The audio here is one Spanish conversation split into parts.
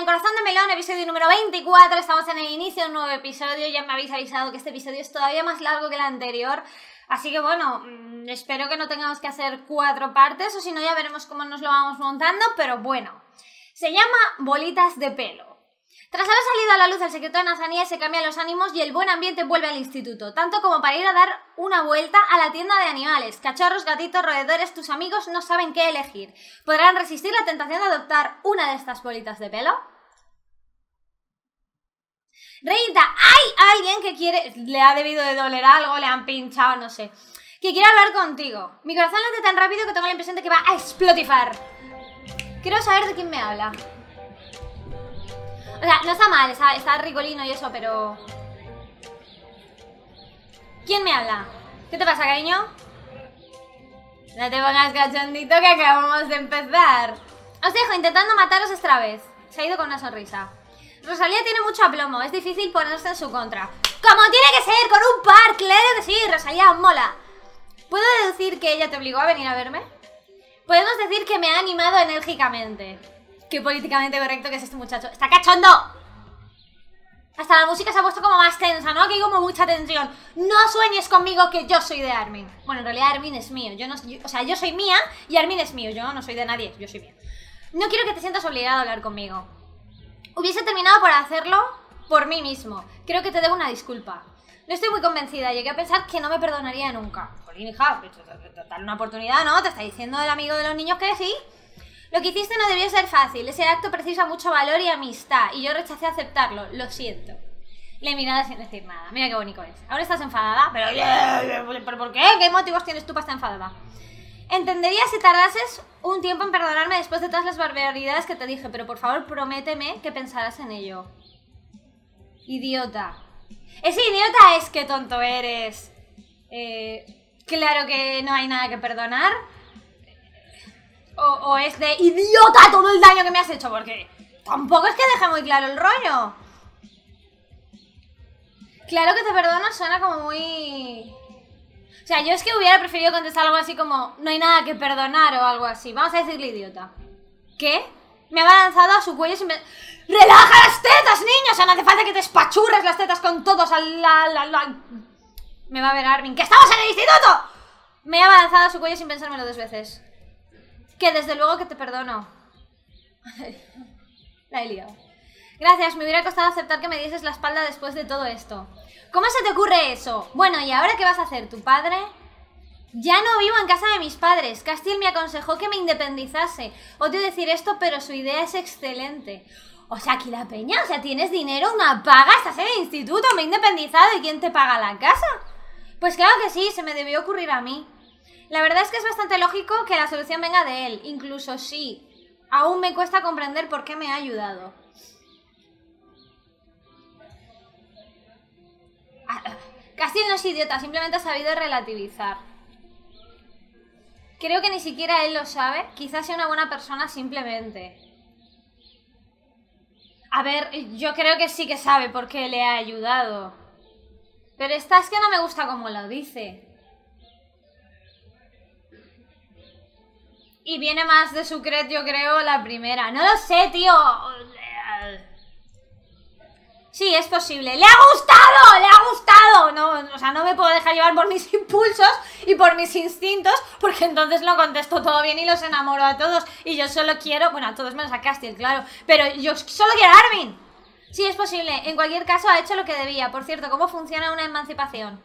en Corazón de Melón, episodio número 24. Estamos en el inicio de un nuevo episodio. Ya me habéis avisado que este episodio es todavía más largo que el anterior. Así que bueno, mm, espero que no tengamos que hacer cuatro partes o si no ya veremos cómo nos lo vamos montando. Pero bueno, se llama bolitas de pelo. Tras haber salido a la luz el secreto de Nazanía, se cambian los ánimos y el buen ambiente vuelve al instituto, tanto como para ir a dar una vuelta a la tienda de animales. Cachorros, gatitos, roedores, tus amigos no saben qué elegir. ¿Podrán resistir la tentación de adoptar una de estas bolitas de pelo? Reinta, hay alguien que quiere... Le ha debido de doler algo, le han pinchado, no sé. Que quiere hablar contigo. Mi corazón late tan rápido que tengo la impresión de que va a explotifar. Quiero saber de quién me habla. O sea, no está mal, está, rigolino ricolino y eso, pero... ¿Quién me habla? ¿Qué te pasa, cariño? No te pongas cachondito que acabamos de empezar. Os dejo intentando mataros esta vez. Se ha ido con una sonrisa. Rosalía tiene mucho aplomo, es difícil ponerse en su contra. ¡Como tiene que ser! ¡Con un par! ¡Claro que sí! Rosalía mola. ¿Puedo deducir que ella te obligó a venir a verme? Podemos decir que me ha animado enérgicamente. Qué políticamente correcto que es este muchacho. ¡Está cachondo! Hasta la música se ha puesto como más tensa, ¿no? Que hay como mucha tensión. No sueñes conmigo que yo soy de Armin. Bueno, en realidad Armin es mío. Yo no, o sea, yo soy mía y Armin es mío. Yo no soy de nadie, yo soy mía. No quiero que te sientas obligado a hablar conmigo. Hubiese terminado por hacerlo por mí mismo. Creo que te debo una disculpa. No estoy muy convencida. Llegué a pensar que no me perdonaría nunca. Jolín, hija, pues, total una oportunidad, ¿no? Te está diciendo el amigo de los niños que sí. Lo que hiciste no debió ser fácil. Ese acto precisa mucho valor y amistad. Y yo rechacé aceptarlo. Lo siento. Le nada sin decir nada. Mira qué bonito es. Ahora estás enfadada. Pero, ¿por qué? ¿Qué motivos tienes tú para estar enfadada? Entendería si tardases un tiempo en perdonarme después de todas las barbaridades que te dije, pero por favor prométeme que pensarás en ello. Idiota. Ese idiota es que tonto eres. Eh, claro que no hay nada que perdonar o, es de idiota todo el daño que me has hecho, porque tampoco es que deje muy claro el rollo. Claro que te perdono suena como muy... O sea, yo es que hubiera preferido contestar algo así como no hay nada que perdonar o algo así. Vamos a decirle idiota. ¿Qué? Me ha balanzado a su cuello sin... ¡Relaja las tetas, niño! O sea, no hace falta que te espachurres las tetas con todos al... Me va a ver Armin. ¡Que estamos en el instituto! Me ha balanzado a su cuello sin pensármelo dos veces que desde luego que te perdono. La he Gracias, me hubiera costado aceptar que me dieses la espalda después de todo esto. ¿Cómo se te ocurre eso? Bueno, ¿y ahora qué vas a hacer, tu padre? Ya no vivo en casa de mis padres. Castiel me aconsejó que me independizase. Odio decir esto, pero su idea es excelente. O sea, aquí la peña, o sea, tienes dinero, una paga, estás en el instituto, me he independizado y ¿quién te paga la casa? Pues claro que sí, se me debió ocurrir a mí. La verdad es que es bastante lógico que la solución venga de él, incluso si aún me cuesta comprender por qué me ha ayudado. Ah, casi no es idiota, simplemente ha sabido relativizar. Creo que ni siquiera él lo sabe, quizás sea una buena persona simplemente. A ver, yo creo que sí que sabe por qué le ha ayudado. Pero esta es que no me gusta como lo dice. Y viene más de Sucret, yo creo, la primera. No lo sé, tío. Sí, es posible. ¡Le ha gustado! ¡Le ha gustado! No, o sea, no me puedo dejar llevar por mis impulsos y por mis instintos, porque entonces lo contesto todo bien y los enamoro a todos. Y yo solo quiero, bueno, a todos menos a Castiel, claro, pero yo solo quiero a Armin. Sí, es posible. En cualquier caso, ha hecho lo que debía. Por cierto, ¿cómo funciona una emancipación?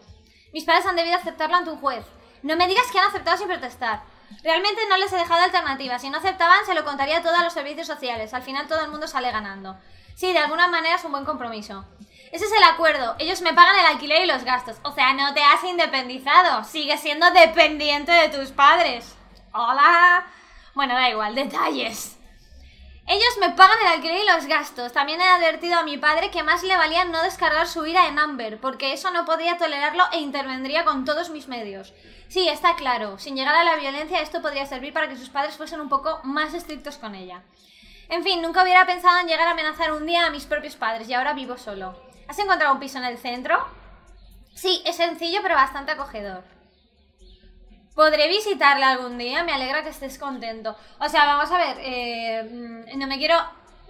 Mis padres han debido aceptarlo ante un juez. No me digas que han aceptado sin protestar. Realmente no les he dejado alternativas. Si no aceptaban, se lo contaría todo a los servicios sociales. Al final todo el mundo sale ganando. Sí, de alguna manera es un buen compromiso. Ese es el acuerdo. Ellos me pagan el alquiler y los gastos. O sea, no te has independizado. Sigues siendo dependiente de tus padres. Hola. Bueno, da igual. Detalles. Ellos me pagan el alquiler y los gastos. También he advertido a mi padre que más le valía no descargar su ira en Amber, porque eso no podría tolerarlo e intervendría con todos mis medios. Sí, está claro. Sin llegar a la violencia, esto podría servir para que sus padres fuesen un poco más estrictos con ella. En fin, nunca hubiera pensado en llegar a amenazar un día a mis propios padres y ahora vivo solo. ¿Has encontrado un piso en el centro? Sí, es sencillo pero bastante acogedor. Podré visitarle algún día, me alegra que estés contento. O sea, vamos a ver, eh, mm, no me quiero,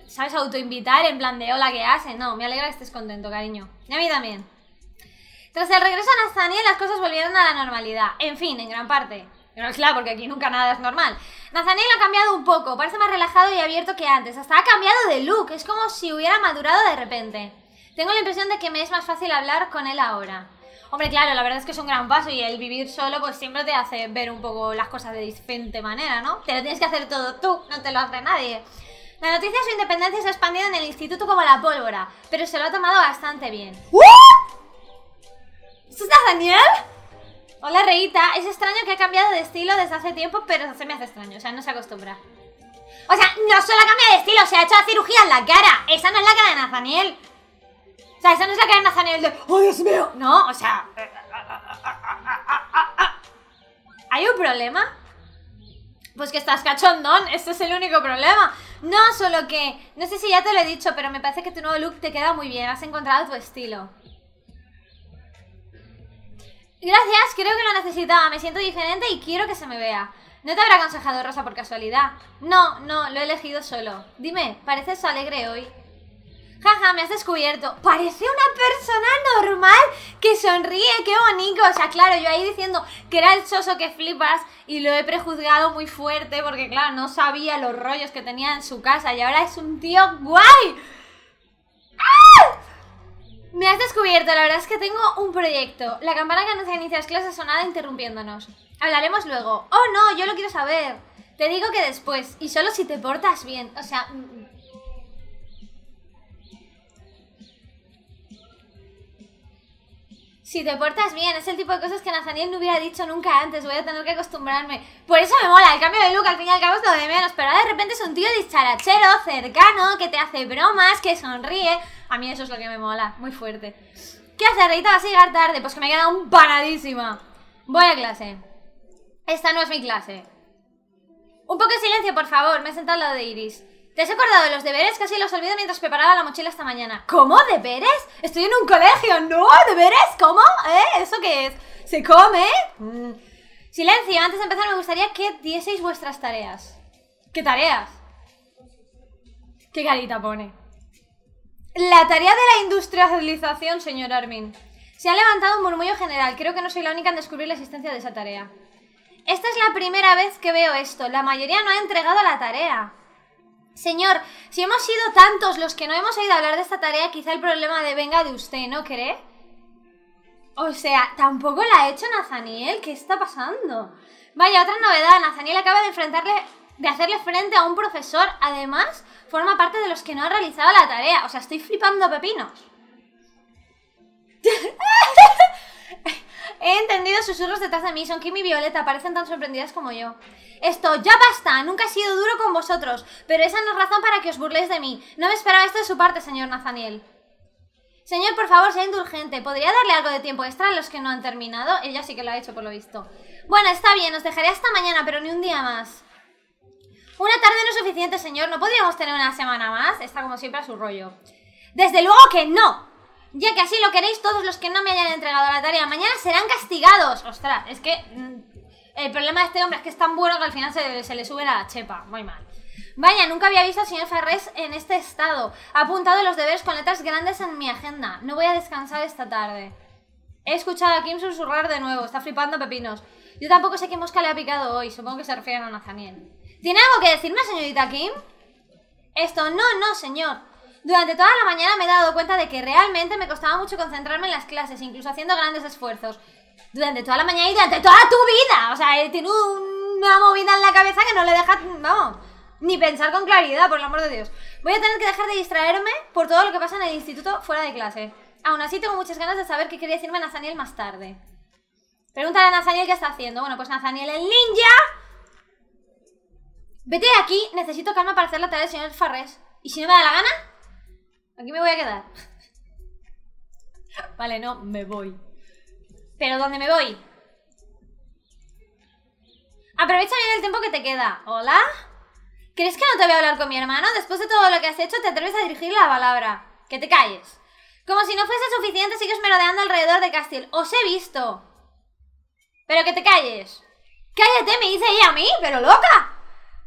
¿sabes? Autoinvitar en plan de hola, que hacen. No, me alegra que estés contento, cariño. Y a mí también. Tras el regreso a Nazania, las cosas volvieron a la normalidad. En fin, en gran parte. es claro, porque aquí nunca nada es normal. Nathaniel ha cambiado un poco, parece más relajado y abierto que antes. Hasta ha cambiado de look, es como si hubiera madurado de repente. Tengo la impresión de que me es más fácil hablar con él ahora. Hombre, claro, la verdad es que es un gran paso y el vivir solo pues siempre te hace ver un poco las cosas de diferente manera, ¿no? Te lo tienes que hacer todo tú, no te lo hace nadie. La noticia de su independencia se ha expandido en el instituto como la pólvora, pero se lo ha tomado bastante bien. ¿Uh? ¿Eso es Hola, Reita. Es extraño que ha cambiado de estilo desde hace tiempo, pero se me hace extraño, o sea, no se acostumbra. O sea, no solo cambiado de estilo, se ha hecho la cirugía en la cara. Esa no es la cara de Nathaniel. O sea, esa no es la carnaza nivel de ¡Oh, Dios mío! No, o sea... ¿Hay un problema? Pues que estás cachondón, este es el único problema. No, solo que, no sé si ya te lo he dicho, pero me parece que tu nuevo look te queda muy bien, has encontrado tu estilo. Gracias, creo que lo necesitaba, me siento diferente y quiero que se me vea. ¿No te habrá aconsejado Rosa por casualidad? No, no, lo he elegido solo. Dime, pareces alegre hoy ja, me has descubierto. Parece una persona normal que sonríe, qué bonito. O sea, claro, yo ahí diciendo que era el soso que flipas y lo he prejuzgado muy fuerte porque, claro, no sabía los rollos que tenía en su casa y ahora es un tío guay. ¡Ah! Me has descubierto, la verdad es que tengo un proyecto. La campana que anuncia inicias clases sonada interrumpiéndonos. Hablaremos luego. Oh, no, yo lo quiero saber. Te digo que después, y solo si te portas bien. O sea, mm, si te portas bien, es el tipo de cosas que Nathaniel no hubiera dicho nunca antes, voy a tener que acostumbrarme. Por eso me mola, el cambio de look al fin y al cabo es lo de menos, pero ahora de repente es un tío discharachero, cercano, que te hace bromas, que sonríe. A mí eso es lo que me mola, muy fuerte. ¿Qué haces Rita? Vas a llegar tarde, pues que me he quedado un paradísima. Voy a clase. Esta no es mi clase. Un poco de silencio, por favor, me he sentado al lado de Iris. ¿Te has acordado de los deberes? Casi los olvido mientras preparaba la mochila esta mañana. ¿Cómo? ¿Deberes? Estoy en un colegio. ¿No? ¿Deberes? ¿Cómo? ¿Eh? ¿Eso qué es? ¿Se come? Mm. Silencio, antes de empezar me gustaría que dieseis vuestras tareas. ¿Qué tareas? ¿Qué carita pone? La tarea de la industrialización, señor Armin. Se ha levantado un murmullo general. Creo que no soy la única en descubrir la existencia de esa tarea. Esta es la primera vez que veo esto. La mayoría no ha entregado la tarea. Señor, si hemos sido tantos los que no hemos oído hablar de esta tarea, quizá el problema de venga de usted, ¿no cree? O sea, tampoco la ha hecho Nazaniel, ¿Qué está pasando? Vaya, otra novedad. Nazaniel acaba de enfrentarle de hacerle frente a un profesor. Además, forma parte de los que no ha realizado la tarea. O sea, estoy flipando pepinos. He entendido susurros detrás de mí. Son Kim y Violeta. Parecen tan sorprendidas como yo. Esto, ya basta. Nunca he sido duro con vosotros. Pero esa no es razón para que os burléis de mí. No me esperaba esto de su parte, señor Nathaniel. Señor, por favor, sea indulgente. ¿Podría darle algo de tiempo extra a los que no han terminado? Ella sí que lo ha hecho, por lo visto. Bueno, está bien, os dejaré hasta mañana, pero ni un día más. Una tarde no es suficiente, señor. ¿No podríamos tener una semana más? Está como siempre a su rollo. Desde luego que no ya que así lo queréis, todos los que no me hayan entregado la tarea mañana serán castigados. Ostras, es que mm, el problema de este hombre es que es tan bueno que al final se, le sube la chepa. Muy mal. Vaya, nunca había visto al señor Ferrés en este estado. Ha apuntado los deberes con letras grandes en mi agenda. No voy a descansar esta tarde. He escuchado a Kim susurrar de nuevo. Está flipando pepinos. Yo tampoco sé qué mosca le ha picado hoy. Supongo que se refiere a Nathaniel. ¿Tiene algo que decirme, señorita Kim? Esto, no, no, señor. Durante toda la mañana me he dado cuenta de que realmente me costaba mucho concentrarme en las clases, incluso haciendo grandes esfuerzos. Durante toda la mañana y durante toda tu vida. O sea, eh, tiene una movida en la cabeza que no le deja, vamos, ni pensar con claridad, por el amor de Dios. Voy a tener que dejar de distraerme por todo lo que pasa en el instituto fuera de clase. Aún así tengo muchas ganas de saber qué quería decirme Nazaniel más tarde. Pregúntale a Nazaniel qué está haciendo. Bueno, pues Nazaniel, el ninja... Vete de aquí, necesito calma para hacer la tarea del señor Farrés. ¿Y si no me da la gana? Aquí me voy a quedar. Vale, no, me voy. ¿Pero dónde me voy? Aprovecha bien el tiempo que te queda. ¿Hola? ¿Crees que no te voy a hablar con mi hermano? Después de todo lo que has hecho, te atreves a dirigir la palabra. Que te calles. Como si no fuese suficiente, sigues merodeando alrededor de Castiel. ¡Os he visto! Pero que te calles. ¡Cállate! Me dice ella a mí, pero loca.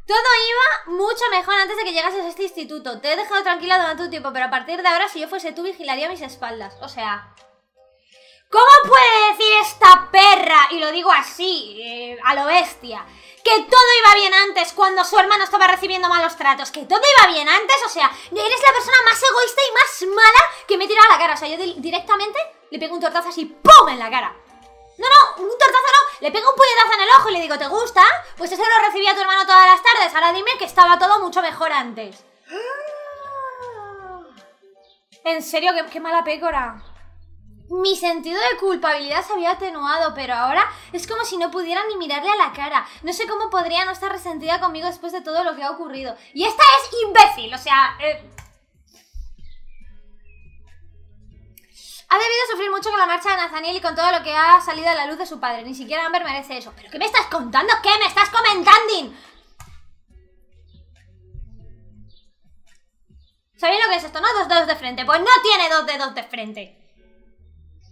Todo iba mucho mejor antes de que llegases a este instituto. Te he dejado tranquila durante tu tiempo, pero a partir de ahora, si yo fuese tú, vigilaría mis espaldas. O sea... ¿Cómo puede decir esta perra, y lo digo así, eh, a lo bestia, que todo iba bien antes cuando su hermano estaba recibiendo malos tratos? Que todo iba bien antes, o sea, eres la persona más egoísta y más mala que me he tirado a la cara. O sea, yo directamente le pego un tortazo así, ¡pum! en la cara. No, no, un tortazo no. Le pego un puñetazo en el ojo y le digo, ¿te gusta? Pues eso lo recibía tu hermano todas las tardes. Ahora dime que estaba todo mucho mejor antes. En serio, qué, mala pécora. Mi sentido de culpabilidad se había atenuado, pero ahora es como si no pudiera ni mirarle a la cara. No sé cómo podría no estar resentida conmigo después de todo lo que ha ocurrido. Y esta es imbécil, o sea... Eh, Ha debido sufrir mucho con la marcha de Nathaniel y con todo lo que ha salido a la luz de su padre. Ni siquiera Amber merece eso. ¿Pero qué me estás contando? ¿Qué me estás comentando? ¿Sabéis lo que es esto? ¿No? Dos dedos de frente. Pues no tiene dos dedos de frente.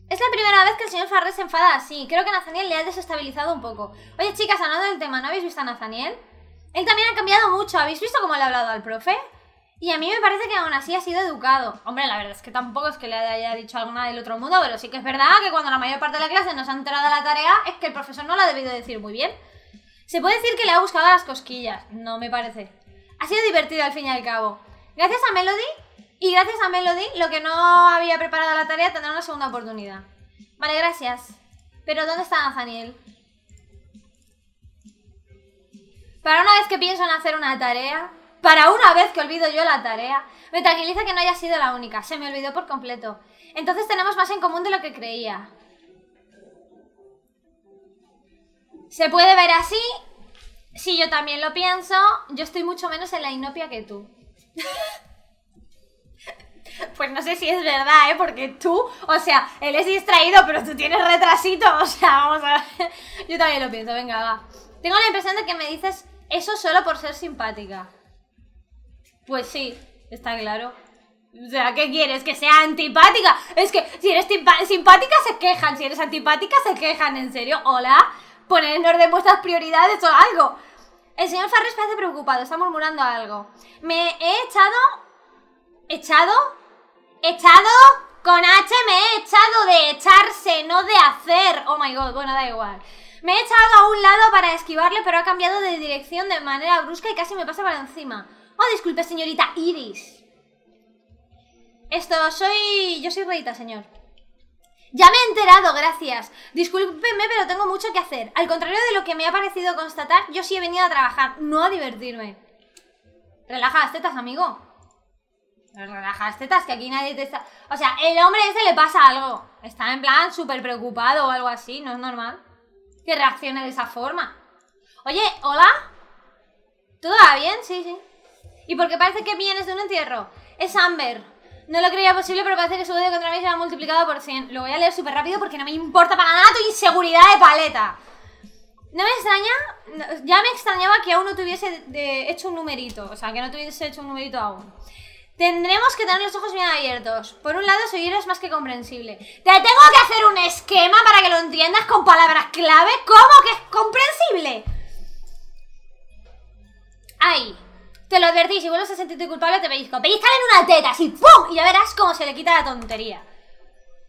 Es la primera vez que el señor Farrés se enfada así. Creo que Nathaniel le ha desestabilizado un poco. Oye, chicas, hablando del tema, ¿no habéis visto a Nathaniel? Él también ha cambiado mucho. ¿Habéis visto cómo le ha hablado al profe? Y a mí me parece que aún así ha sido educado. Hombre, la verdad es que tampoco es que le haya dicho alguna del otro mundo, pero sí que es verdad que cuando la mayor parte de la clase nos ha enterado de la tarea es que el profesor no la ha debido decir muy bien. Se puede decir que le ha buscado las cosquillas, no me parece. Ha sido divertido al fin y al cabo. Gracias a Melody y gracias a Melody, lo que no había preparado la tarea tendrá una segunda oportunidad. Vale, gracias. Pero ¿dónde está Nathaniel? Para una vez que pienso en hacer una tarea, para una vez que olvido yo la tarea, me tranquiliza que no haya sido la única. Se me olvidó por completo. Entonces tenemos más en común de lo que creía. Se puede ver así. Si yo también lo pienso, yo estoy mucho menos en la inopia que tú. Pues no sé si es verdad, ¿eh? Porque tú, o sea, él es distraído, pero tú tienes retrasito, o sea, vamos a ver. Yo también lo pienso, venga, va. Tengo la impresión de que me dices eso solo por ser simpática. Pues sí, está claro. O sea, ¿qué quieres? ¿Que sea antipática? Es que si eres simpática se quejan, si eres antipática se quejan, ¿en serio? Hola, poner en orden vuestras prioridades o algo. El señor Farres parece preocupado, está murmurando algo. Me he echado... ¿Echado? ¿Echado? Con H me he echado de echarse, no de hacer. Oh my god, bueno, da igual. Me he echado a un lado para esquivarle, pero ha cambiado de dirección de manera brusca y casi me pasa para encima. Oh, disculpe, señorita Iris. Esto, soy... Yo soy Reita, señor. Ya me he enterado, gracias. Discúlpeme, pero tengo mucho que hacer. Al contrario de lo que me ha parecido constatar, yo sí he venido a trabajar, no a divertirme. Relaja las tetas, amigo. Relaja las tetas, que aquí nadie te está... O sea, el hombre ese le pasa algo. Está en plan súper preocupado o algo así, no es normal. Que reaccione de esa forma. Oye, ¿hola? ¿Todo va bien? Sí, sí. Y porque parece que vienes de un entierro Es Amber. No lo creía posible, pero parece que su odio contra mí se ha multiplicado por 100. Lo voy a leer súper rápido porque no me importa para nada tu inseguridad de paleta. No me extraña, ya me extrañaba que aún no tuviese de hecho un numerito, o sea, que no tuviese hecho un numerito aún. Tendremos que tener los ojos bien abiertos. Por un lado, seguir es más que comprensible. Te tengo que hacer un esquema para que lo entiendas con palabras clave. ¿Cómo que es comprensible? Ahí. Te lo advertí, si vuelves a sentirte culpable te pellizco. Pellizcale en una teta, así ¡pum! Y ya verás cómo se le quita la tontería.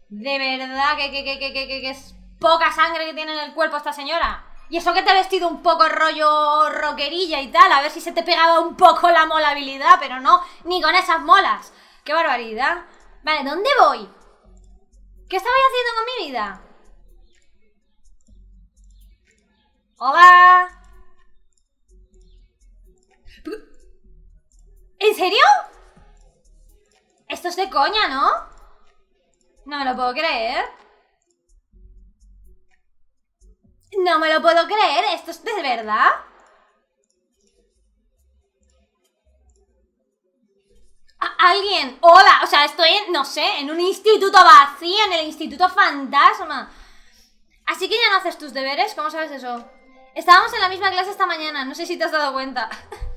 De verdad que, que, que, que, que es poca sangre que tiene en el cuerpo esta señora. Y eso que te ha vestido un poco rollo roquerilla y tal, a ver si se te pegaba un poco la molabilidad, pero no, ni con esas molas. ¡Qué barbaridad! Vale, ¿dónde voy? ¿Qué estaba haciendo con mi vida? ¡Hola! ¿En serio? Esto es de coña, ¿no? No me lo puedo creer. No me lo puedo creer, esto es de verdad. alguien, hola, o sea, estoy en, no sé, en un instituto vacío, en el instituto fantasma. Así que ya no haces tus deberes, ¿cómo sabes eso? Estábamos en la misma clase esta mañana, no sé si te has dado cuenta.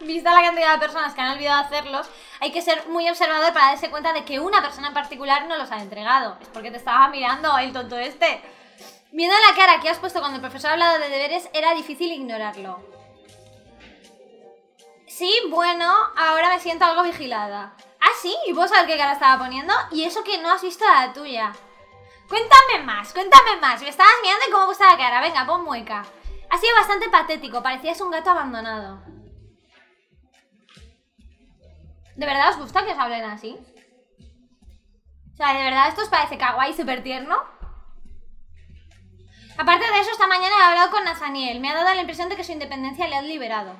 Vista la cantidad de personas que han olvidado hacerlos, hay que ser muy observador para darse cuenta de que una persona en particular no los ha entregado. Es porque te estaba mirando el tonto este. Viendo la cara que has puesto cuando el profesor ha hablado de deberes, era difícil ignorarlo. Sí, bueno, ahora me siento algo vigilada. Ah, sí, y vos sabés qué cara estaba poniendo, y eso que no has visto la tuya. Cuéntame más, cuéntame más. Me estabas mirando y cómo gusta la cara. Venga, pon mueca. Ha sido bastante patético, parecías un gato abandonado. ¿De verdad os gusta que os hablen así? O sea, ¿de verdad esto os parece kawaii súper tierno? Aparte de eso, esta mañana he hablado con Nathaniel. Me ha dado la impresión de que su independencia le ha liberado.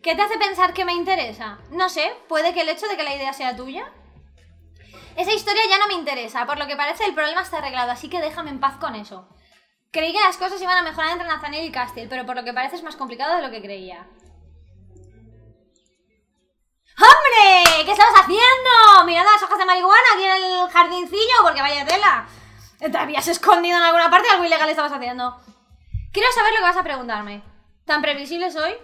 ¿Qué te hace pensar que me interesa? No sé, puede que el hecho de que la idea sea tuya. Esa historia ya no me interesa, por lo que parece el problema está arreglado, así que déjame en paz con eso. Creí que las cosas iban a mejorar entre Nathaniel y Castiel, pero por lo que parece es más complicado de lo que creía. ¡Hombre! ¿Qué estabas haciendo? mirando las hojas de marihuana aquí en el jardincillo, porque vaya tela. ¿Te habías escondido en alguna parte? Algo ilegal estabas haciendo. Quiero saber lo que vas a preguntarme. ¿Tan previsible soy?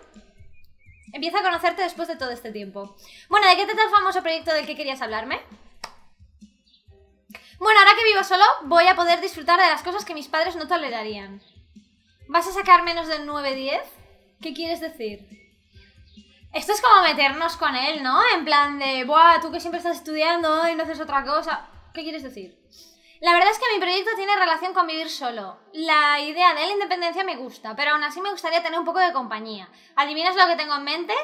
Empieza a conocerte después de todo este tiempo. Bueno, ¿de qué te el famoso proyecto del que querías hablarme? Bueno, ahora que vivo solo, voy a poder disfrutar de las cosas que mis padres no tolerarían. ¿Vas a sacar menos del 9-10? ¿Qué quieres decir? Esto es como meternos con él, ¿no? En plan de, buah, tú que siempre estás estudiando y no haces otra cosa. ¿Qué quieres decir? La verdad es que mi proyecto tiene relación con vivir solo. La idea de la independencia me gusta, pero aún así me gustaría tener un poco de compañía. ¿Adivinas lo que tengo en mente?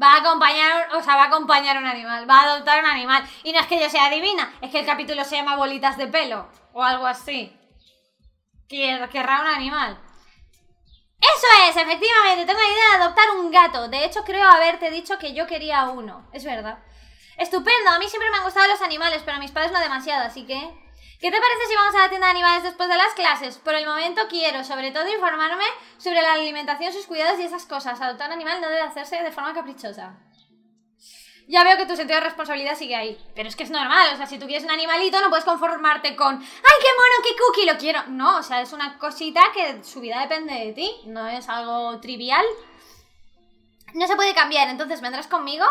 va a acompañar, o sea, va a acompañar un animal, va a adoptar un animal. Y no es que yo sea adivina, es que el capítulo se llama Bolitas de pelo o algo así. querrá un animal. Eso es, efectivamente, tengo la idea de adoptar un gato. De hecho, creo haberte dicho que yo quería uno. Es verdad. Estupendo, a mí siempre me han gustado los animales, pero a mis padres no demasiado, así que... ¿Qué te parece si vamos a la tienda de animales después de las clases? Por el momento quiero, sobre todo, informarme sobre la alimentación, sus cuidados y esas cosas. Adoptar un animal no debe hacerse de forma caprichosa ya veo que tu sentido de responsabilidad sigue ahí. Pero es que es normal, o sea, si tú quieres un animalito no puedes conformarte con, ¡ay, qué mono, qué cookie, lo quiero! No, o sea, es una cosita que su vida depende de ti, no es algo trivial. No se puede cambiar, entonces, ¿vendrás conmigo?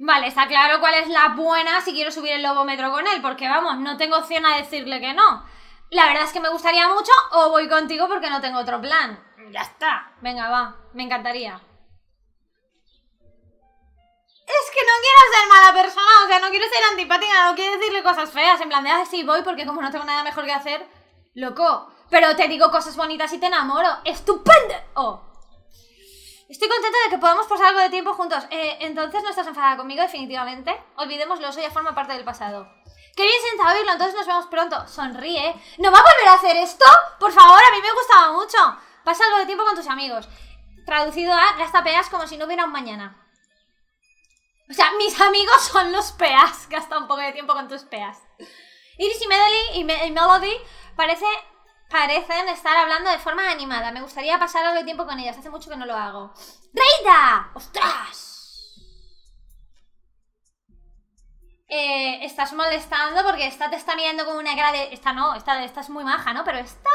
Vale, está claro cuál es la buena si quiero subir el lobómetro con él, porque vamos, no tengo opción a decirle que no. La verdad es que me gustaría mucho o voy contigo porque no tengo otro plan. Ya está. Venga, va, me encantaría. Es que no quiero ser mala persona, o sea, no quiero ser antipática, no quiero decirle cosas feas, en plan de, ah, sí, voy porque como no tengo nada mejor que hacer, loco, pero te digo cosas bonitas y te enamoro, estupendo. Oh. Estoy contenta de que podamos pasar algo de tiempo juntos. Eh, entonces no estás enfadada conmigo, definitivamente. Olvidémoslo, eso ya forma parte del pasado. Qué bien sentado oírlo, entonces nos vemos pronto. Sonríe. ¿No va a volver a hacer esto? Por favor, a mí me gustaba mucho. Pasa algo de tiempo con tus amigos. Traducido a, gasta peas como si no hubiera un mañana. O sea, mis amigos son los peas. Gasta un poco de tiempo con tus peas. Iris y y, Melody parece, parecen estar hablando de forma animada. Me gustaría pasar algo de tiempo con ellas. Hace mucho que no lo hago. ¡Reida! ¡Ostras! Eh, estás molestando porque esta te está mirando con una cara de... Esta no, esta, es muy maja, ¿no? Pero está...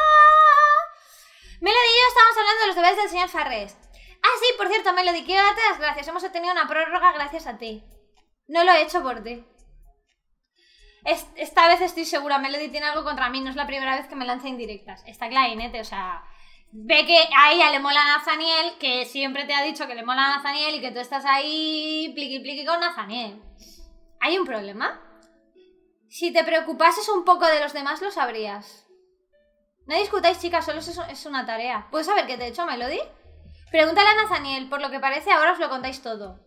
Melody y yo estamos hablando de los deberes del señor Farrest. Ah, sí, por cierto, Melody, quiero darte las gracias. Hemos obtenido una prórroga gracias a ti. No lo he hecho por ti. esta vez estoy segura, Melody tiene algo contra mí. No es la primera vez que me lanza indirectas. Está clarinete, o sea. Ve que a ella le mola a que siempre te ha dicho que le mola a y que tú estás ahí pliqui pliqui con Nathaniel. ¿Hay un problema? Si te preocupases un poco de los demás, lo sabrías. No discutáis, chicas, solo es, una tarea. ¿Puedes saber qué te he hecho, Melody? Pregúntale a Nathaniel, por lo que parece ahora os lo contáis todo.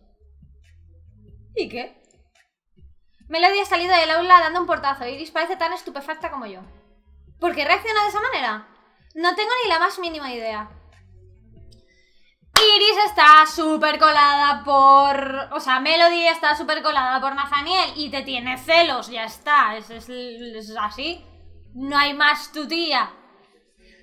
¿Y qué? Melody ha salido del aula dando un portazo. Iris parece tan estupefacta como yo. ¿Por qué reacciona de esa manera? No tengo ni la más mínima idea. Iris está súper colada por... O sea, Melody está súper colada por Nathaniel y te tiene celos, ya está. Es, es, es así. No hay más tu tía.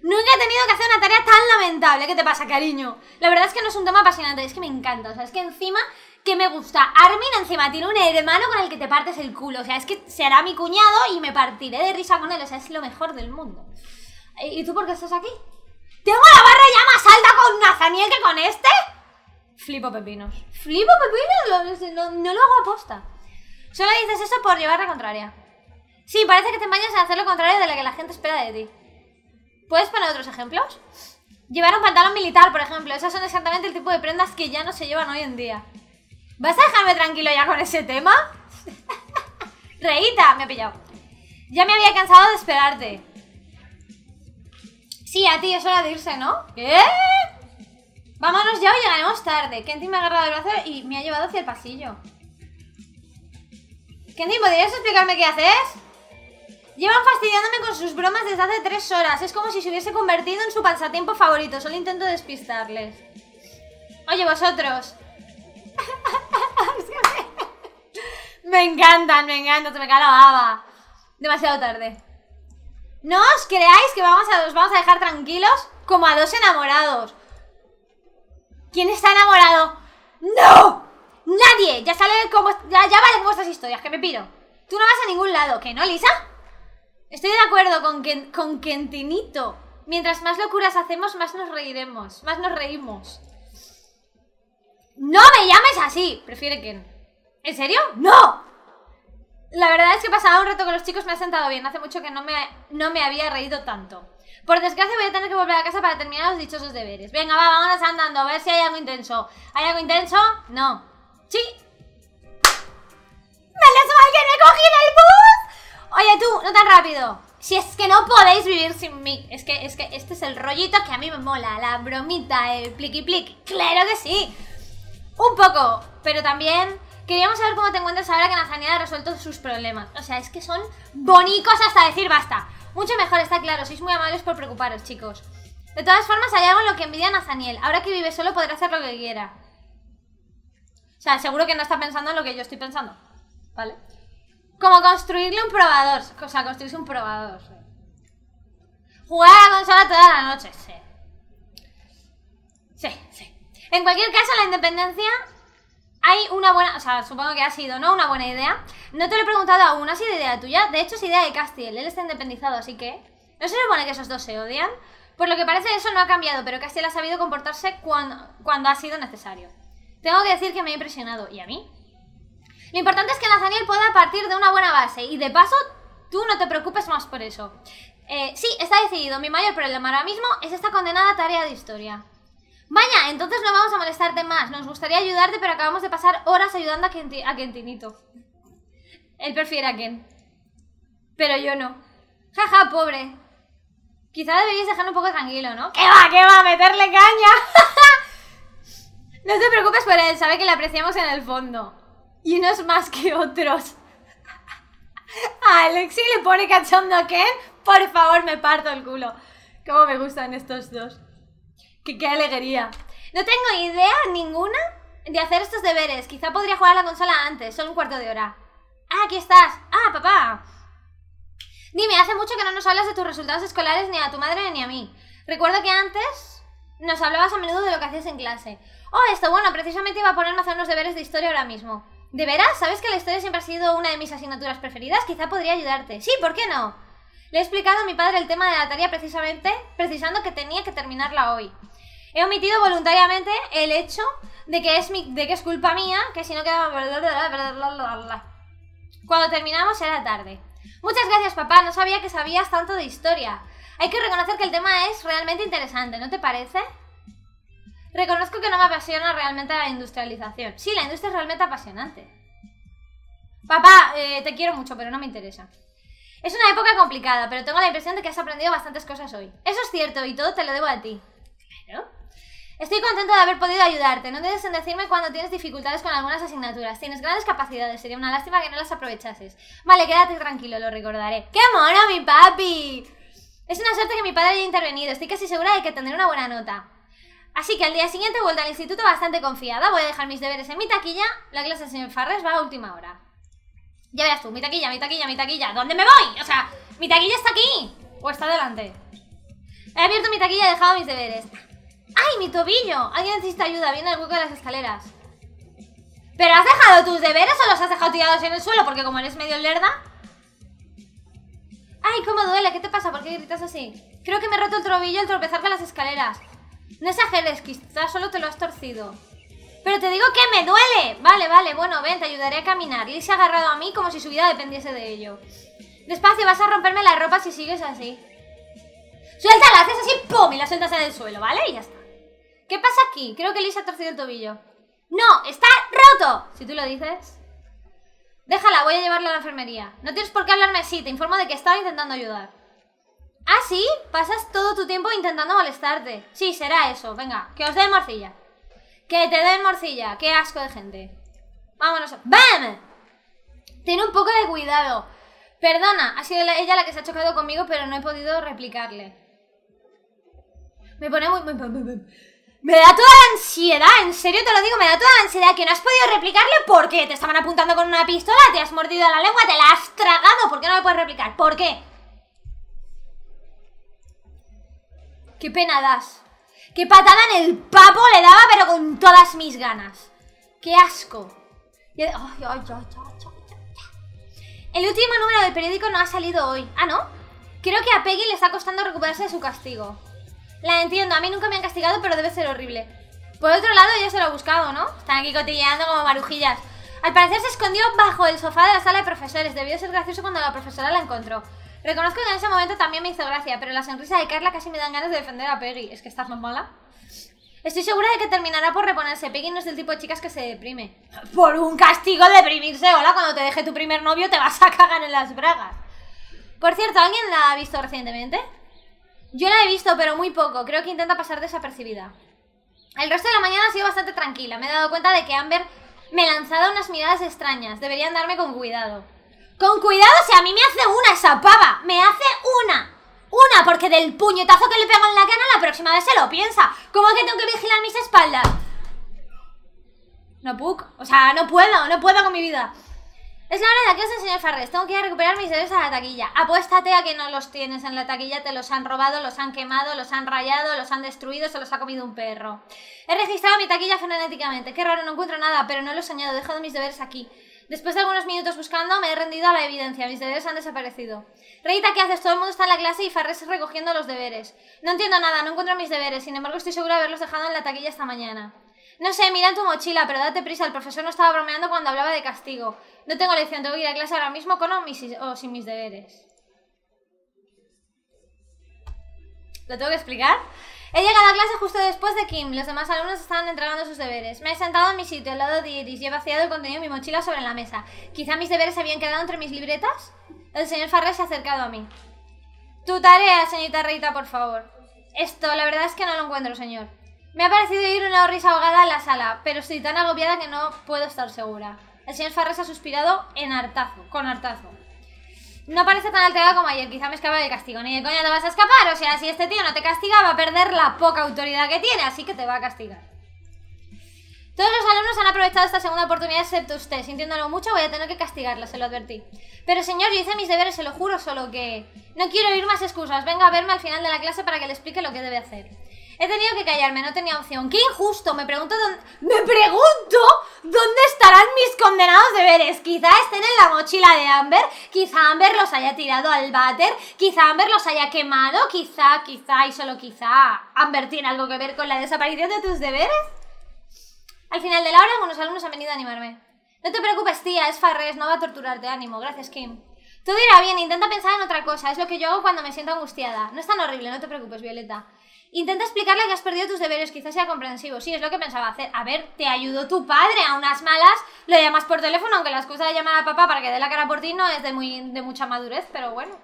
Nunca he tenido que hacer una tarea tan lamentable. ¿Qué te pasa, cariño? La verdad es que no es un tema apasionante, es que me encanta. O sea, es que encima que me gusta. Armin encima tiene un hermano con el que te partes el culo. O sea, es que será mi cuñado y me partiré de risa con él. O sea, es lo mejor del mundo. Eh, ¿Y tú por qué estás aquí? ¿Tengo la barra ya más alta con Nazaniel que con este? Flipo pepinos. ¿Flipo pepinos? No, lo hago aposta. Solo dices eso por llevar la contraria. Sí, parece que te empañas en hacer lo contrario de lo que la gente espera de ti. ¿Puedes poner otros ejemplos? Llevar un pantalón militar, por ejemplo. Esas son exactamente el tipo de prendas que ya no se llevan hoy en día. ¿Vas a dejarme tranquilo ya con ese tema? Reíta, me ha pillado. Ya me había cansado de esperarte. Sí, a ti es hora de irse, ¿no? ¿Qué? Vámonos ya o llegaremos tarde. Kenty me ha agarrado el brazo y me ha llevado hacia el pasillo. Kenty, ¿podrías explicarme qué haces? Llevan fastidiándome con sus bromas desde hace tres horas. Es como si se hubiese convertido en su pasatiempo favorito. Solo intento despistarles. Oye, vosotros. me encantan, me encantan. Se me cae baba. Demasiado tarde. No os creáis que vamos a, os vamos a dejar tranquilos como a dos enamorados. ¿Quién está enamorado? ¡No! ¡Nadie! Ya, sale como, ya, vale con vuestras historias, que me pido? Tú no vas a ningún lado, ¿que no, Lisa? Estoy de acuerdo con, con Quentinito. Mientras más locuras hacemos, más nos reiremos. Más nos reímos. ¡No me llames así! Prefiere que, ¿En serio? ¡No! La verdad es que pasaba un rato con los chicos me ha sentado bien. Hace mucho que no me, no me había reído tanto. Por desgracia voy a tener que volver a casa para terminar los dichosos deberes. Venga, va, vámonos andando, a ver si hay algo intenso. ¿Hay algo intenso? No. ¡Sí! lo que me he cogido el bus! Oye, tú, no tan rápido. Si es que no podéis vivir sin mí. Es que, es que este es el rollito que a mí me mola. La bromita, el pliqui pliqui. ¡Claro que sí! Un poco, pero también... Queríamos saber cómo te encuentras ahora que Nazaniel ha resuelto sus problemas. O sea, es que son bonicos hasta decir basta. Mucho mejor, está claro. Sois muy amables por preocuparos, chicos. De todas formas, hay algo en lo que envidia a Nathaniel. Ahora que vive solo podrá hacer lo que quiera. O sea, seguro que no está pensando en lo que yo estoy pensando. ¿Vale? Como construirle un probador. O sea, construirse un probador. Jugar a la consola toda la noche, sí. Sí, sí. En cualquier caso, la independencia hay una buena, o sea, supongo que ha sido, ¿no? Una buena idea. No te lo he preguntado aún, ha sido idea tuya. De hecho, es idea de Castiel, él está independizado, así que... ¿No se supone que esos dos se odian? Por lo que parece eso no ha cambiado, pero Castiel ha sabido comportarse cuando, cuando ha sido necesario. Tengo que decir que me ha impresionado, y a mí, lo importante es que Nathaniel pueda partir de una buena base y de paso tú no te preocupes más por eso. Eh, sí, está decidido. Mi mayor problema ahora mismo es esta condenada tarea de historia. Vaya, entonces no vamos a molestarte más. Nos gustaría ayudarte, pero acabamos de pasar horas ayudando a, a Quentinito. Él prefiere a Ken. Pero yo no. Jaja, pobre. Quizá deberías dejarlo un poco tranquilo, ¿no? ¡Qué va, qué va! ¡Meterle caña! no te preocupes por él, sabe que le apreciamos en el fondo y unos más que otros. Alexi le pone cachondo ¿qué? por favor me parto el culo. Cómo me gustan estos dos. qué alegría. No tengo idea ninguna de hacer estos deberes. Quizá podría jugar a la consola antes, solo un cuarto de hora. Ah, aquí estás. Ah, papá. Dime, hace mucho que no nos hablas de tus resultados escolares ni a tu madre ni a mí. Recuerdo que antes nos hablabas a menudo de lo que hacías en clase. Oh, esto, bueno, precisamente iba a ponerme a hacer unos deberes de historia ahora mismo. De veras, ¿sabes que la historia siempre ha sido una de mis asignaturas preferidas? Quizá podría ayudarte. Sí, ¿por qué no? Le he explicado a mi padre el tema de la tarea precisamente, precisando que tenía que terminarla hoy. He omitido voluntariamente el hecho de que es, mi, de que es culpa mía, que si no quedaba... Cuando terminamos era tarde. Muchas gracias, papá. No sabía que sabías tanto de historia. Hay que reconocer que el tema es realmente interesante, ¿no te parece? Reconozco que no me apasiona realmente la industrialización. Sí, la industria es realmente apasionante. Papá, eh, te quiero mucho, pero no me interesa. Es una época complicada, pero tengo la impresión de que has aprendido bastantes cosas hoy. Eso es cierto y todo te lo debo a ti. Claro. Estoy contenta de haber podido ayudarte. No dudes en decirme cuando tienes dificultades con algunas asignaturas. Tienes grandes capacidades. Sería una lástima que no las aprovechases. Vale, quédate tranquilo, lo recordaré. ¡Qué mono, mi papi! Es una suerte que mi padre haya intervenido. Estoy casi segura de que tendré una buena nota. Así que al día siguiente vuelta al instituto bastante confiada. Voy a dejar mis deberes en mi taquilla. La clase del señor Farres va a última hora. Ya verás tú, mi taquilla, mi taquilla, mi taquilla. ¿Dónde me voy? O sea, mi taquilla está aquí. O está delante. He abierto mi taquilla y he dejado mis deberes. ¡Ay, mi tobillo! Alguien necesita ayuda. viendo al hueco de las escaleras. ¿Pero has dejado tus deberes o los has dejado tirados en el suelo? Porque como eres medio lerda... ¡Ay, cómo duele! ¿Qué te pasa? ¿Por qué gritas así? Creo que me he roto el tobillo al tropezar con las escaleras. No exageres, quizás solo te lo has torcido. Pero te digo que me duele. Vale, vale, bueno, ven, te ayudaré a caminar. Liz se ha agarrado a mí como si su vida dependiese de ello. Despacio, vas a romperme la ropa si sigues así. Suéltala, haces así, ¡pum! Y la sueltas en el suelo, ¿vale? Y ya está. ¿Qué pasa aquí? Creo que Liz ha torcido el tobillo. ¡No! ¡Está roto! Si tú lo dices. Déjala, voy a llevarla a la enfermería. No tienes por qué hablarme así, te informo de que estaba intentando ayudar. Ah, sí, pasas todo tu tiempo intentando molestarte. Sí, será eso. Venga, que os den morcilla. Que te den morcilla. Qué asco de gente. Vámonos. A... ¡Bam! Tiene un poco de cuidado. Perdona, ha sido ella la que se ha chocado conmigo, pero no he podido replicarle. Me pone muy... Me da toda la ansiedad, en serio te lo digo, me da toda la ansiedad que no has podido replicarle porque te estaban apuntando con una pistola, te has mordido la lengua, te la has tragado, ¿por qué no me puedes replicar? ¿Por qué? Qué pena das. Qué patada en el papo le daba, pero con todas mis ganas. Qué asco. el último número del periódico no ha salido hoy. Ah, ¿no? Creo que a Peggy le está costando recuperarse de su castigo. La entiendo, a mí nunca me han castigado, pero debe ser horrible. Por otro lado, ella se lo ha buscado, ¿no? Están aquí cotilleando como marujillas. Al parecer se escondió bajo el sofá de la sala de profesores. Debió ser gracioso cuando la profesora la encontró. Reconozco que en ese momento también me hizo gracia, pero la sonrisa de Carla casi me dan ganas de defender a Peggy. Es que estás más mala. Estoy segura de que terminará por reponerse. Peggy no es del tipo de chicas que se deprime. Por un castigo deprimirse, hola, cuando te deje tu primer novio te vas a cagar en las bragas. Por cierto, ¿alguien la ha visto recientemente? Yo la he visto, pero muy poco. Creo que intenta pasar desapercibida. El resto de la mañana ha sido bastante tranquila. Me he dado cuenta de que Amber me lanzaba unas miradas extrañas. Deberían darme con cuidado. Con cuidado, si a mí me hace una esa pava. Me hace una. Una, porque del puñetazo que le pego en la cara la próxima vez se lo piensa. ¿Cómo es que tengo que vigilar mis espaldas? No puedo. O sea, no puedo, no puedo con mi vida. Es la hora de que os enseñe Farres. Tengo que ir a recuperar mis deberes a la taquilla. Apuéstate a que no los tienes en la taquilla. Te los han robado, los han quemado, los han rayado, los han destruido, se los ha comido un perro. He registrado mi taquilla frenéticamente. Qué raro, no encuentro nada, pero no lo he soñado. He dejado mis deberes aquí. Después de algunos minutos buscando, me he rendido a la evidencia. Mis deberes han desaparecido. Reita, ¿qué haces? Todo el mundo está en la clase y Farres recogiendo los deberes. No entiendo nada, no encuentro mis deberes. Sin embargo, estoy segura de haberlos dejado en la taquilla esta mañana. No sé, mira en tu mochila, pero date prisa. El profesor no estaba bromeando cuando hablaba de castigo. No tengo lección, tengo que ir a clase ahora mismo con o, o sin mis deberes. ¿Lo tengo que explicar? He llegado a clase justo después de Kim. Los demás alumnos estaban entregando sus deberes. Me he sentado en mi sitio, al lado de Iris, y he vaciado el contenido de mi mochila sobre la mesa. Quizá mis deberes se habían quedado entre mis libretas. El señor Farres se ha acercado a mí. Tu tarea, señorita Rita, por favor. Esto, la verdad es que no lo encuentro, señor. Me ha parecido oír una risa ahogada en la sala, pero estoy tan agobiada que no puedo estar segura. El señor Farres ha suspirado en hartazo, con hartazo. No parece tan alterado como ayer, quizá me escapa de castigo. Ni de coña te vas a escapar, o sea, si este tío no te castiga va a perder la poca autoridad que tiene, así que te va a castigar. Todos los alumnos han aprovechado esta segunda oportunidad excepto usted. Sintiéndolo mucho voy a tener que castigarla, se lo advertí. Pero señor, yo hice mis deberes, se lo juro, solo que... No quiero oír más excusas. Venga a verme al final de la clase para que le explique lo que debe hacer. He tenido que callarme, no tenía opción. ¡Qué injusto! Me pregunto dónde... ¡Me pregunto dónde estarán mis condenados deberes! Quizá estén en la mochila de Amber, quizá Amber los haya tirado al váter, quizá Amber los haya quemado, quizá, quizá y solo quizá Amber tiene algo que ver con la desaparición de tus deberes. Al final de la hora, algunos alumnos han venido a animarme. No te preocupes, tía, es Farres, no va a torturarte, ánimo. Gracias, Kim. Todo irá bien, intenta pensar en otra cosa, es lo que yo hago cuando me siento angustiada. No es tan horrible, no te preocupes, Violeta. Intenta explicarle que has perdido tus deberes, quizás sea comprensivo. Sí, es lo que pensaba hacer. A ver, te ayudó tu padre a unas malas, lo llamas por teléfono, aunque la excusa de llamar a papá para que dé la cara por ti no es de, muy, de mucha madurez, pero bueno.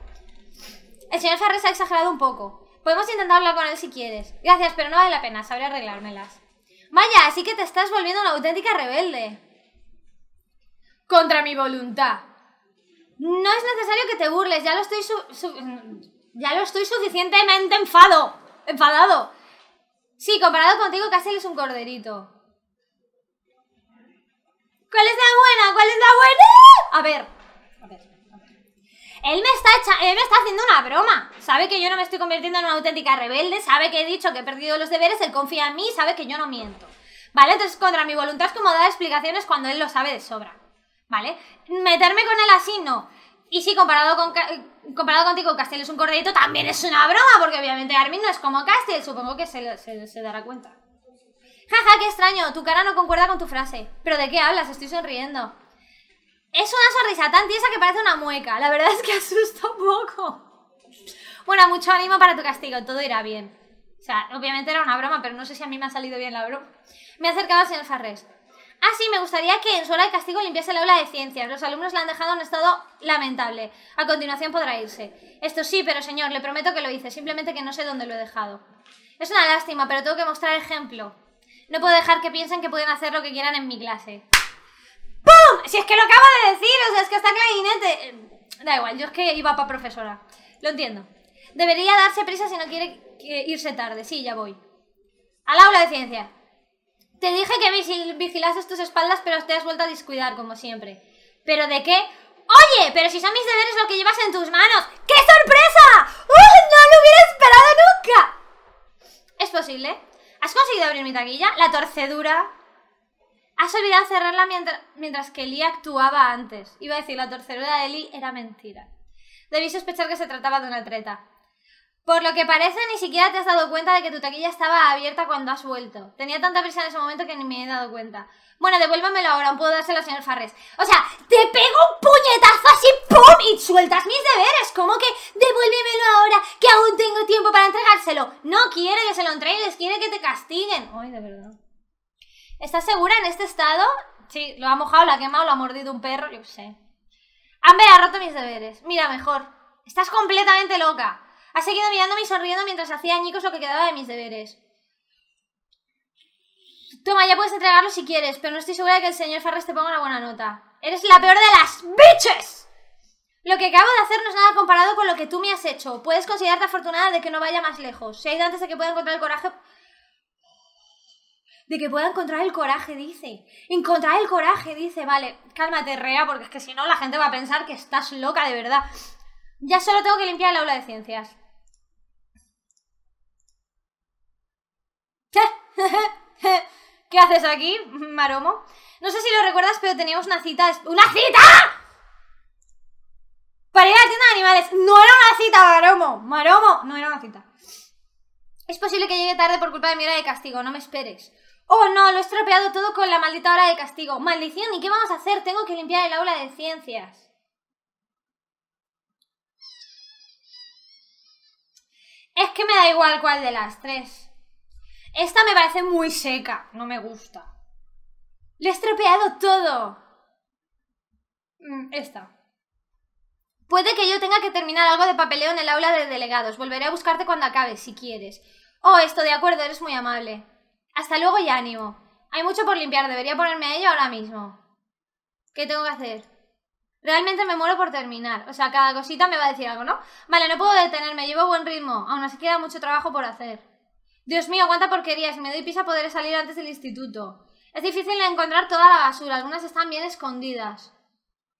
El señor Ferrer se ha exagerado un poco. Podemos intentar hablar con él si quieres. Gracias, pero no vale la pena, sabré arreglármelas. Vaya, así que te estás volviendo una auténtica rebelde. Contra mi voluntad. No es necesario que te burles, ya lo estoy ya lo estoy suficientemente enfado enfadado. Sí, comparado contigo, casi es un corderito. ¿Cuál es la buena? ¿Cuál es la buena? A ver. Él me, está él me está haciendo una broma. Sabe que yo no me estoy convirtiendo en una auténtica rebelde. Sabe que he dicho que he perdido los deberes. Él confía en mí y sabe que yo no miento. ¿Vale? Entonces, contra mi voluntad es como dar explicaciones cuando él lo sabe de sobra. ¿Vale? Meterme con él así no. Y si comparado con comparado contigo, Castiel es un corderito, también es una broma, porque obviamente Armin no es como Castiel, supongo que se, dará cuenta. Jaja, qué extraño, tu cara no concuerda con tu frase. ¿Pero de qué hablas? Estoy sonriendo. Es una sonrisa tan tiesa que parece una mueca. La verdad es que asusta un poco. Bueno, mucho ánimo para tu castigo, todo irá bien. O sea, obviamente era una broma, pero no sé si a mí me ha salido bien la broma. Me he acercado al señor Farrés. Ah, sí, me gustaría que en su hora de castigo limpiase el aula de ciencias. Los alumnos la han dejado en un estado lamentable. A continuación podrá irse. Esto sí, pero señor, le prometo que lo hice, simplemente que no sé dónde lo he dejado. Es una lástima, pero tengo que mostrar ejemplo. No puedo dejar que piensen que pueden hacer lo que quieran en mi clase. ¡Pum! Si es que lo acabo de decir, o sea, es que está clarinete. Eh, da igual, yo es que iba para profesora. Lo entiendo. Debería darse prisa si no quiere irse tarde. Sí, ya voy. Al aula de ciencias. Te dije que vigilases tus espaldas, pero te has vuelto a descuidar, como siempre. ¿Pero de qué? Oye, pero si son mis deberes lo que llevas en tus manos. ¡Qué sorpresa! ¡Uh! ¡No lo hubiera esperado nunca! ¿Es posible? ¿Has conseguido abrir mi taquilla? ¿La torcedura? Has olvidado cerrarla mientras, mientras que Lee actuaba antes. Iba a decir, la torcedura de Lee era mentira. Debí sospechar que se trataba de una treta. Por lo que parece, ni siquiera te has dado cuenta de que tu taquilla estaba abierta cuando has vuelto. Tenía tanta prisa en ese momento que ni me he dado cuenta. Bueno, devuélvamelo ahora, puedo dárselo al señor Farres. O sea, te pego un puñetazo así, ¡pum! Y sueltas mis deberes. ¿Cómo que devuélvemelo ahora, que aún tengo tiempo para entregárselo? No quiere que se lo entregues, quiere que te castiguen. Ay, de verdad. ¿Estás segura en este estado? Sí, lo ha mojado, lo ha quemado, lo ha mordido un perro, yo sé. Amber ha roto mis deberes. Mira, mejor. Estás completamente loca. Ha seguido mirándome y sonriendo mientras hacía añicos lo que quedaba de mis deberes. Toma, ya puedes entregarlo si quieres, pero no estoy segura de que el señor Farras te ponga una buena nota. ¡Eres la peor de las biches! Lo que acabo de hacer no es nada comparado con lo que tú me has hecho. Puedes considerarte afortunada de que no vaya más lejos. Si ha ido antes de que pueda encontrar el coraje... De que pueda encontrar el coraje, dice. Encontrar el coraje, dice. Vale, cálmate, Rea, porque es que si no la gente va a pensar que estás loca de verdad. Ya solo tengo que limpiar el aula de ciencias. ¿Qué? haces aquí, Maromo? No sé si lo recuerdas, pero teníamos una cita... ¡Una cita! Para ir a tienda de animales. No era una cita, Maromo. Maromo, no era una cita. Es posible que llegue tarde por culpa de mi hora de castigo. No me esperes. Oh, no, lo he estropeado todo con la maldita hora de castigo. Maldición, ¿y qué vamos a hacer? Tengo que limpiar el aula de ciencias. Es que me da igual cuál de las tres. Esta me parece muy seca, no me gusta. ¡Le he estropeado todo! Mm, esta. Puede que yo tenga que terminar algo de papeleo en el aula de delegados. Volveré a buscarte cuando acabe, si quieres. Oh, esto, de acuerdo, eres muy amable. Hasta luego y ánimo. Hay mucho por limpiar, debería ponerme a ello ahora mismo. ¿Qué tengo que hacer? Realmente me muero por terminar. O sea, cada cosita me va a decir algo, ¿no? Vale, no puedo detenerme, llevo buen ritmo. Aún así queda mucho trabajo por hacer. Dios mío, cuánta porquería. Si me doy pisa podré salir antes del instituto. Es difícil encontrar toda la basura. Algunas están bien escondidas.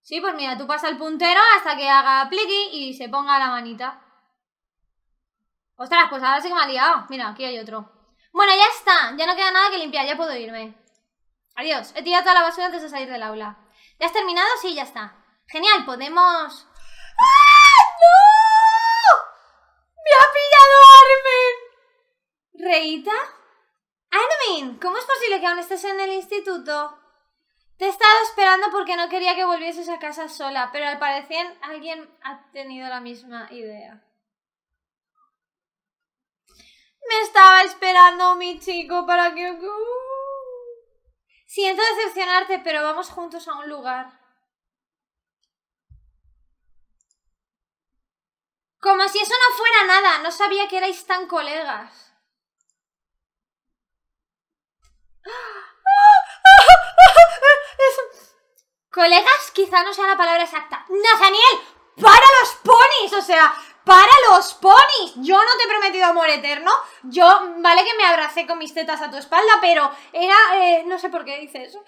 Sí, pues mira, tú pasa el puntero hasta que haga pliqui y se ponga la manita. Ostras, pues ahora sí que me ha liado. Mira, aquí hay otro. Bueno, ya está. Ya no queda nada que limpiar. Ya puedo irme. Adiós. He tirado toda la basura antes de salir del aula. ¿Ya has terminado? Sí, ya está. Genial, podemos... ¡Ah, no! ¡Me ha pillado Armin! ¿Reita? Armin, ¿cómo es posible que aún estés en el instituto? Te he estado esperando porque no quería que volvieses a casa sola, pero al parecer alguien ha tenido la misma idea. Me estaba esperando mi chico para que... Uh, siento decepcionarte, pero vamos juntos a un lugar. Como si eso no fuera nada, no sabía que erais tan colegas. Colegas quizá no sea la palabra exacta. ¡Nathaniel! ¡Para los ponis! O sea, ¡para los ponis! Yo no te he prometido amor eterno. Yo, vale que me abracé con mis tetas a tu espalda, pero era... Eh, no sé por qué dice eso.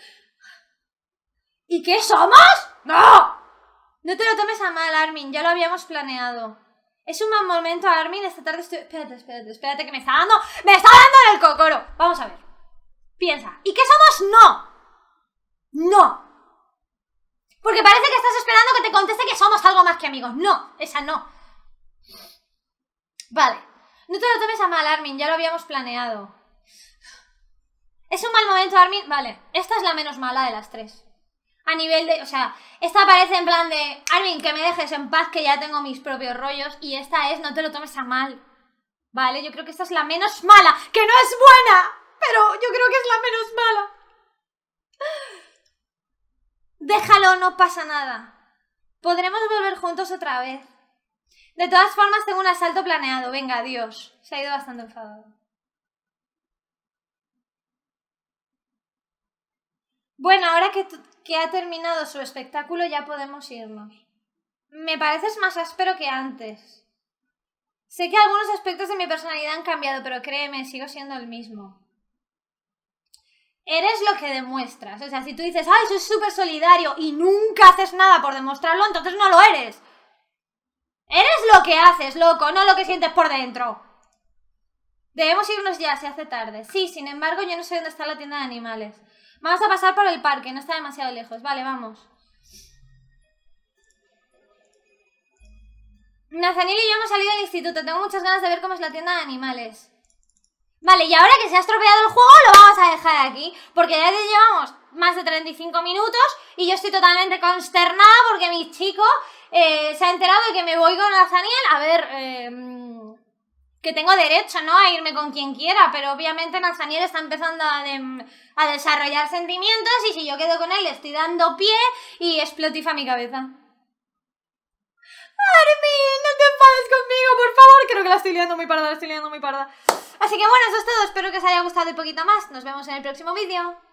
¿Y qué somos? ¡No! No te lo tomes a mal, Armin, ya lo habíamos planeado. Es un mal momento, Armin. Esta tarde estoy. Espérate, espérate, espérate, que me está dando. ¡Me está dando en el cocoro! Vamos a ver. Piensa. ¿Y qué somos? ¡No! ¡No! Porque parece que estás esperando que te conteste que somos algo más que amigos. No, esa no. Vale. No te lo tomes a mal, Armin. Ya lo habíamos planeado. Es un mal momento, Armin. Vale. Esta es la menos mala de las tres. A nivel de, o sea, esta parece en plan de, Armin, que me dejes en paz, que ya tengo mis propios rollos, y esta es, no te lo tomes a mal. Vale, yo creo que esta es la menos mala, que no es buena, pero yo creo que es la menos mala. Déjalo, no pasa nada. Podremos volver juntos otra vez. De todas formas, tengo un asalto planeado. Venga, adiós. Se ha ido bastante enfadado. Bueno, ahora que que ha terminado su espectáculo ya podemos irnos. Me pareces más áspero que antes. Sé que algunos aspectos de mi personalidad han cambiado, pero créeme, sigo siendo el mismo. Eres lo que demuestras. O sea, si tú dices, ay, soy súper solidario y nunca haces nada por demostrarlo, entonces no lo eres. Eres lo que haces, loco, no lo que sientes por dentro. Debemos irnos ya, se hace tarde. Sí, sin embargo, yo no sé dónde está la tienda de animales. Vamos a pasar por el parque, no está demasiado lejos. Vale, vamos. Nathaniel y yo hemos salido del instituto. Tengo muchas ganas de ver cómo es la tienda de animales. Vale, y ahora que se ha estropeado el juego, lo vamos a dejar aquí. Porque ya llevamos más de 35 minutos y yo estoy totalmente consternada porque mi chico eh, se ha enterado de que me voy con Nathaniel a ver... Eh, que tengo derecho, ¿no? A irme con quien quiera, pero obviamente Nazaniel está empezando a, desarrollar sentimientos y si yo quedo con él le estoy dando pie y explotifa mi cabeza. Armin, no te enfades conmigo, por favor. Creo que la estoy liando muy parda, la estoy liando muy parda. Así que bueno, eso es todo. Espero que os haya gustado un poquito más. Nos vemos en el próximo vídeo.